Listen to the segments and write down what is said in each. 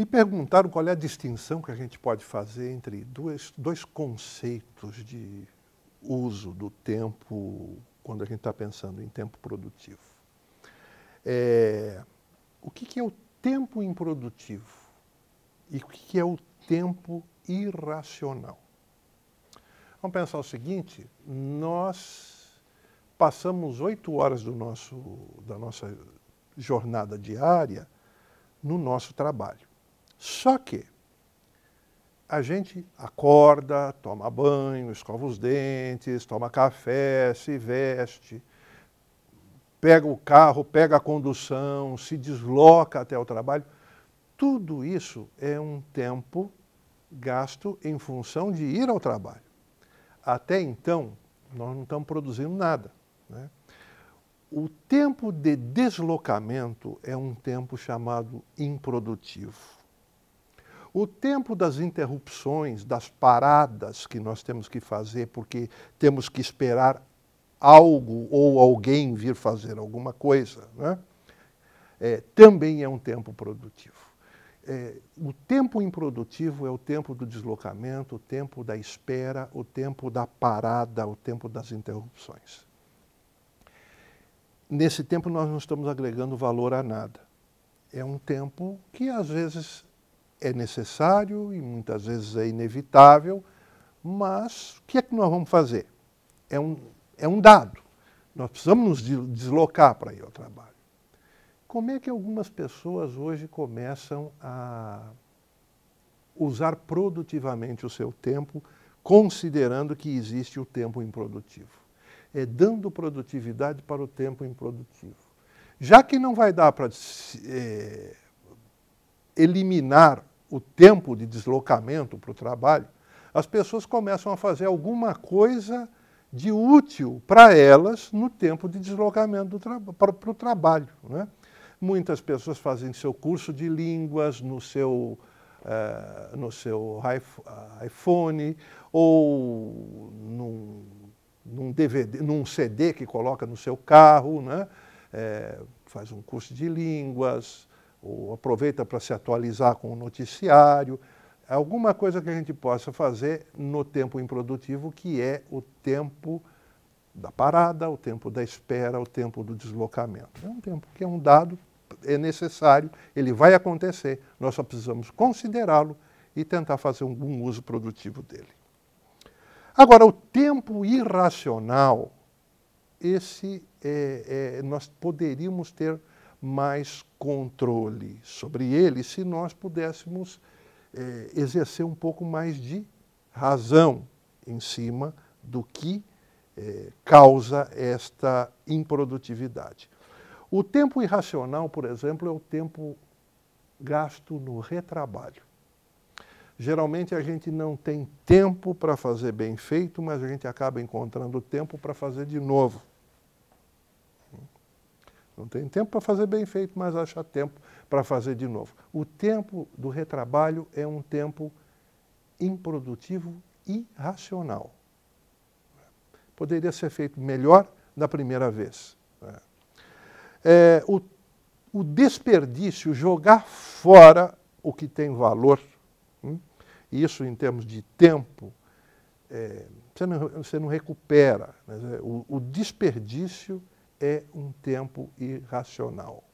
Me perguntaram qual é a distinção que a gente pode fazer entre dois, dois conceitos de uso do tempo quando a gente está pensando em tempo produtivo. É, o que, que, é o tempo improdutivo e o que, que é o tempo irracional? Vamos pensar o seguinte: nós passamos oito horas do nosso, da nossa jornada diária no nosso trabalho. Só que a gente acorda, toma banho, escova os dentes, toma café, se veste, pega o carro, pega a condução, se desloca até o trabalho. Tudo isso é um tempo gasto em função de ir ao trabalho. Até então, nós não estamos produzindo nada. Né? O tempo de deslocamento é um tempo chamado improdutivo o tempo das interrupções, das paradas que nós temos que fazer porque temos que esperar algo ou alguém vir fazer alguma coisa, né? é, também é um tempo produtivo. É, o tempo improdutivo é o tempo do deslocamento, o tempo da espera, o tempo da parada, o tempo das interrupções. Nesse tempo, nós não estamos agregando valor a nada. É um tempo que, às vezes, é necessário e muitas vezes é inevitável, mas o que é que nós vamos fazer? É um, é um dado. Nós precisamos nos deslocar para ir ao trabalho. Como é que algumas pessoas hoje começam a usar produtivamente o seu tempo, considerando que existe o tempo improdutivo? É dando produtividade para o tempo improdutivo. Já que não vai dar para é, eliminar o tempo de deslocamento para o trabalho, as pessoas começam a fazer alguma coisa de útil para elas no tempo de deslocamento para, o trabalho. Né? Muitas pessoas fazem seu curso de línguas no seu, uh, no seu ah, iPhone ou num, num, DVD, num CD que coloca no seu carro, né? É, faz um curso de línguas, ou aproveita para se atualizar com o noticiário, alguma coisa que a gente possa fazer no tempo improdutivo, que é o tempo da parada, o tempo da espera, o tempo do deslocamento. É um tempo que é um dado, é necessário, ele vai acontecer, nós só precisamos considerá-lo e tentar fazer algum uso produtivo dele. Agora, o tempo irracional, esse é, é, nós poderíamos ter mais controle sobre ele se nós pudéssemos é, exercer um pouco mais de razão em cima do que é, causa esta improdutividade. O tempo irracional, por exemplo, é o tempo gasto no retrabalho. Geralmente a gente não tem tempo para fazer bem feito, mas a gente acaba encontrando tempo para fazer de novo. Não tem tempo para fazer bem feito, mas acha tempo para fazer de novo. O tempo do retrabalho é um tempo improdutivo e racional. Poderia ser feito melhor da primeira vez. Né? É, o, o desperdício, jogar fora o que tem valor, hein? Hum, isso em termos de tempo, é, você, não, você não recupera. Né? O, o desperdício é um tempo irracional.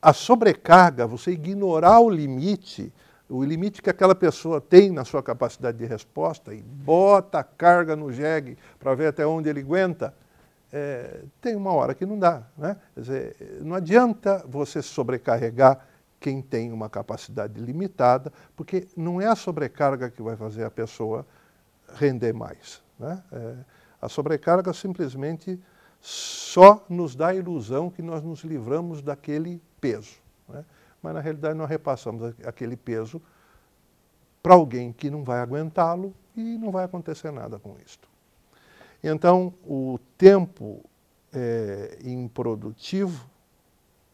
A sobrecarga, você ignorar o limite, o limite que aquela pessoa tem na sua capacidade de resposta e bota a carga no jegue para ver até onde ele aguenta, é, tem uma hora que não dá. Né? Dizer, não adianta você sobrecarregar quem tem uma capacidade limitada, porque não é a sobrecarga que vai fazer a pessoa render mais. Né? É, a sobrecarga simplesmente só nos dá a ilusão que nós nos livramos daquele peso. Né? Mas na realidade nós repassamos aquele peso para alguém que não vai aguentá-lo e não vai acontecer nada com isto. Então, o tempo é, improdutivo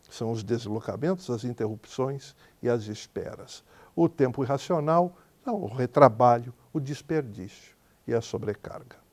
são os deslocamentos, as interrupções e as esperas. O tempo irracional, é o retrabalho, o desperdício e a sobrecarga.